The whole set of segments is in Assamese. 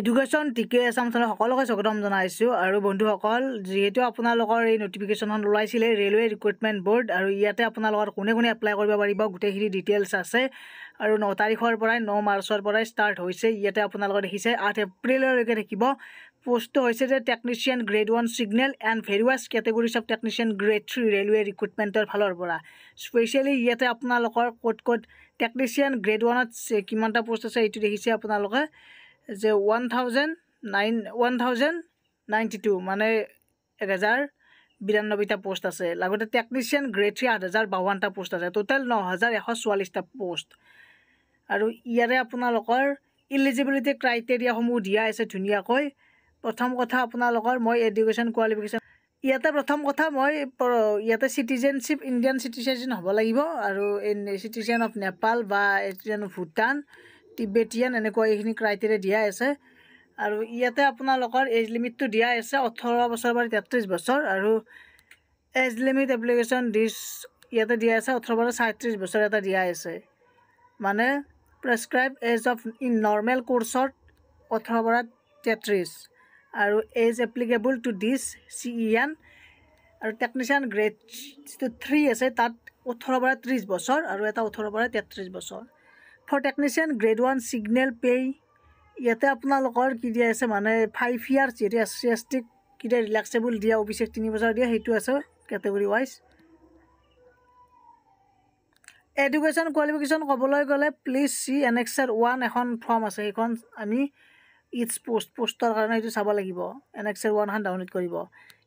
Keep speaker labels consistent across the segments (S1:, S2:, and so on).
S1: এডুকেশ্যন টি কে এছামচনৰ সকলোকে স্বাগতম জনাইছোঁ আৰু বন্ধুসকল যিহেতু আপোনালোকৰ এই ন'টিফিকেশ্যনখন ওলাইছিলে ৰেলৱে ৰিক্ৰুইটমেণ্ট বৰ্ড আৰু ইয়াতে আপোনালোকৰ কোনে কোনে এপ্লাই কৰিব পাৰিব গোটেইখিনি ডিটেইলছ আছে আৰু ন তাৰিখৰ পৰাই ন মাৰ্চৰ পৰাই ষ্টাৰ্ট হৈছে ইয়াতে আপোনালোকে দেখিছে আঠ এপ্ৰিললৈকে থাকিব প'ষ্টটো হৈছে যে technician grade one signal and various categories of technician grade three railway ৰিক্ৰুইটমেণ্টৰ ফালৰ পৰা স্পেচিয়েলি ইয়াতে আপোনালোকৰ ক'ত ক'ত টেকনিচিয়ান গ্ৰেড ওৱানত কিমানটা প'ষ্ট আছে এইটো দেখিছে আপোনালোকে যে one thousand nine one thousand ninety two মানে এক হাজাৰ বিৰান্নব্বৈটা প'ষ্ট আছে লগতে টেকনিচিয়ান গ্ৰেড থ্ৰী আঠ হাজাৰ বাৱন্নটা পোষ্ট আছে টোটেল ন হাজাৰ এশ চৌৰাল্লিছটা প'ষ্ট আৰু ইয়াৰে আপোনালোকৰ ইলিজিবিলিটি ক্ৰাইটেৰিয়াসমূহ দিয়া আছে ধুনীয়াকৈ প্ৰথম কথা আপোনালোকৰ মই এডুকেশ্যন কোৱালিফিকেশ্যন ইয়াতে প্ৰথম কথা মই ইয়াতে চিটিজেনশ্বিপ ইণ্ডিয়ান চিটিজেনশ্বিপ হ'ব লাগিব আৰু চিটিজেন অফ নেপাল বা চিটিজেন অফ ভূটান টিবেটিয়ান এনেকুৱা এইখিনি ক্ৰাইটেৰিয়া দিয়াই আছে আৰু ইয়াতে আপোনালোকৰ এজ লিমিটটো দিয়া আছে ওঠৰ বছৰ পৰা তেত্ৰিছ বছৰ আৰু এজ লিমিট এপ্লিকেশ্যন ডিছ ইয়াতে দিয়া আছে ওঠৰ পৰা চাৰিত্ৰিছ বছৰ এটা দিয়া আছে মানে prescribed age of in normal কোৰ্চত ওঠৰ পৰা তেত্ৰিছ আৰু age applicable to this C E N আৰু টেকনিচিয়ান গ্ৰেড যিটো থ্ৰী আছে তাত ওঠৰ পৰা ত্ৰিছ বছৰ আৰু এটা ওঠৰ পৰা তেত্ৰিছ বছৰ for technician grade one signal pay ইয়াতে আপোনালোকৰ কি দিয়া আছে মানে ফাইভ ইয়াৰ্ছ যিহেতু এছিয়াষ্টিক কিটা ৰিলেক্সেবল দিয়া অফিচেক তিনি বছৰ দিয়া সেইটো আছে কেটেগৰী ৱাইজ এডুকেশ্যন কোৱালিফিকেশ্যন ক'বলৈ গ'লে please see annex annexure one এখন ফৰ্ম আছে সেইখন আমি ইটছ পোষ্ট পোষ্টৰ কাৰণে সেইটো চাব লাগিব এন এক্স এনেক্সাৰ ওৱানখন ডাউনলোড কৰিব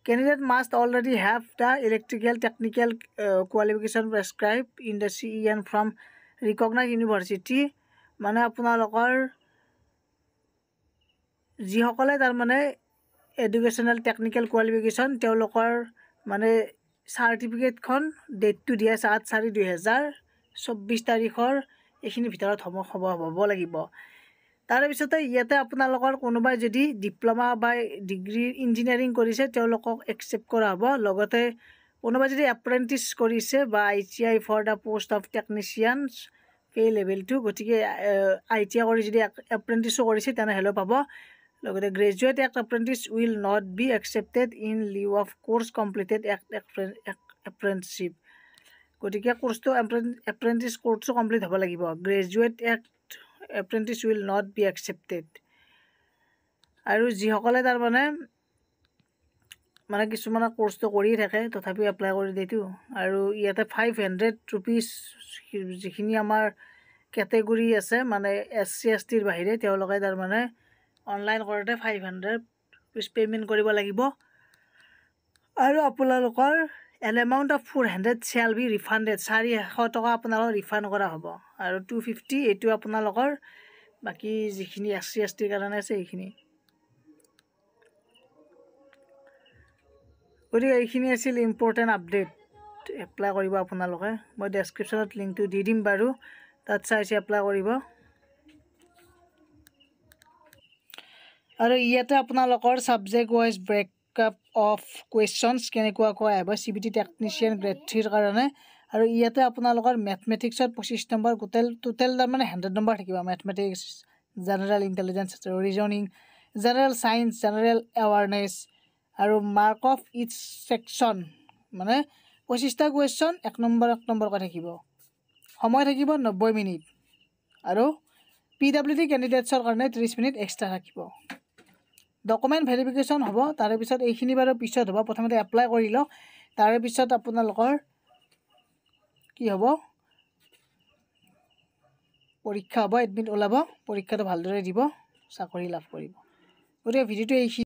S1: candidate must already have the electrical technical qualification prescribed in the C E N from recognise university মানে আপোনালোকৰ যিসকলে তাৰমানে এডুকেশ্যনেল টেকনিকেল কোৱালিফিকেশ্যন তেওঁলোকৰ মানে চাৰ্টিফিকেটখন ডেটটো দিয়ে সাত চাৰি দুহেজাৰ চৌব্বিছ তাৰিখৰ এইখিনি ভিতৰত হ'ব হ'ব হ'ব লাগিব তাৰে পিছতে ইয়াতে আপোনালোকৰ কোনোবাই যদি ডিপ্ল'মা বা ডিগ্ৰী ইঞ্জিনিয়াৰিং কৰিছে তেওঁলোকক একচেপ্ট কৰা হ'ব লগতে কোনোবাই যদি এপ্ৰেণ্টিছ কৰিছে বা I C I for the post of technicians এই লেভেলটো গতিকে আই টি আই কৰি যদি এপ্ৰেণ্টিছো কৰিছে তেনেহ'লেও পাব লগতে graduate act apprentice will not be accepted in lieu of course completed act apprenticeship গতিকে কোৰ্চটো এপ্ৰেণ্টিছ কোৰ্ছো কমপ্লিট হ'ব লাগিব graduate act apprentice will not be accepted আৰু যিসকলে তাৰমানে মানে কিছুমানে কৰ্চটো কৰিয়ে থাকে তথাপিও এপ্লাই কৰি দিওঁ আৰু ইয়াতে ফাইভ হাণ্ড্ৰেড ৰুপিজ যিখিনি আমাৰ কেটেগৰী আছে মানে এছ চি এছ টিৰ বাহিৰে তেওঁলোকে তাৰমানে অনলাইন কৰোঁতে ফাইভ হাণ্ড্ৰেড ৰুপিজ পে'মেণ্ট কৰিব লাগিব আৰু আপোনালোকৰ an amount of four hundred shall be refunded চাৰিশ টকা আপোনালোকৰ ৰিফাণ্ড কৰা হ'ব আৰু টু ফিফটি এইটো আপোনালোকৰ বাকী যিখিনি এছ চি এছ টিৰ কাৰণে আছে সেইখিনি গতিকে এইখিনি আছিল ইম্পৰ্টেণ্ট আপডেট এপ্লাই কৰিব আপোনালোকে মই ডেছক্ৰিপশ্যনত লিংকটো দি দিম বাৰু তাত চাই চাই এপ্লাই কৰিব আৰু ইয়াতে আপোনালোকৰ subject wise breakup of questions কেনেকুৱাকৈ আহিব C B T technician grade থ্ৰীৰ কাৰণে আৰু ইয়াতে আপোনালোকৰ মেথমেটিক্সত পঁচিছ নম্বৰ টোটেল টোটেল তাৰমানে হাণ্ড্ৰেড নম্বৰ থাকিব mathematics general intelligence reasoning general science general awareness আৰু মাৰ্ক অফ ইটছ ছেকশ্যন মানে পঁচিছটা কুৱেশ্যন এক নম্বৰ এক নম্বৰকৈ থাকিব সময় থাকিব নব্বৈ মিনিট আৰু পি ডাব্লিউ ডি কেণ্ডিডেটছৰ কাৰণে ত্ৰিছ মিনিট এক্সট্ৰা থাকিব ডকুমেণ্ট ভেৰিফিকেশ্যন হ'ব তাৰে পিছত এইখিনি বাৰু পিছত হ'ব প্ৰথমতে এপ্লাই কৰি লওক তাৰে পিছত আপোনালোকৰ কি হ'ব পৰীক্ষা হ'ব এডমিট ওলাব পৰীক্ষাটো ভালদৰে দিব চাকৰি লাভ কৰিব গতিকে ভিডিঅ'টো এইখিনি